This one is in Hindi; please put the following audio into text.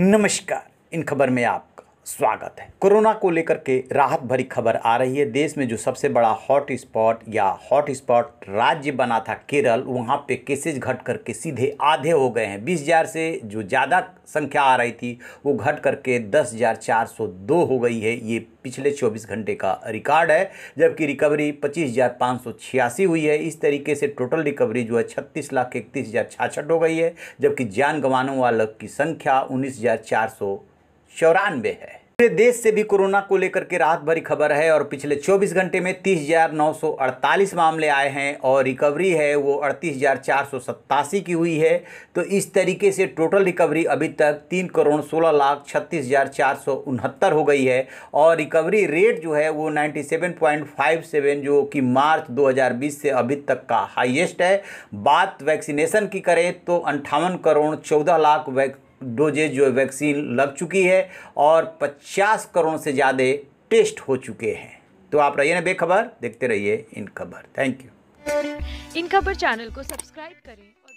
नमस्कार इन खबर में आपका स्वागत है कोरोना को लेकर के राहत भरी खबर आ रही है देश में जो सबसे बड़ा हॉट स्पॉट या हॉट स्पॉट राज्य बना था केरल वहाँ पे केसेज घट करके सीधे आधे हो गए हैं बीस हज़ार से जो ज़्यादा संख्या आ रही थी वो घट करके दस हज़ार चार सौ दो हो गई है ये पिछले चौबीस घंटे का रिकॉर्ड है जबकि रिकवरी पच्चीस हज़ार पाँच सौ छियासी हुई है इस तरीके से टोटल रिकवरी जो है छत्तीस लाख इकतीस हज़ार छाछठ हो गई है जबकि जान गंवाने वालों की संख्या उन्नीस हज़ार चार सौ चौरानवे है पूरे देश से भी कोरोना को लेकर के रात भरी खबर है और पिछले 24 घंटे में 30,948 मामले आए हैं और रिकवरी है वो अड़तीस की हुई है तो इस तरीके से टोटल रिकवरी अभी तक तीन करोड़ सोलह लाख छत्तीस हज़ार चार सौ उनहत्तर हो गई है और रिकवरी रेट जो है वो 97.57 जो कि मार्च 2020 से अभी तक का हाईएस्ट है बात वैक्सीनेशन की करें तो अंठावन करोड़ चौदह लाख वैक् डोजेज जो वैक्सीन लग चुकी है और 50 करोड़ से ज़्यादा टेस्ट हो चुके हैं तो आप रहिए ना बेखबर देखते रहिए इन खबर थैंक यू इन खबर चैनल को सब्सक्राइब करें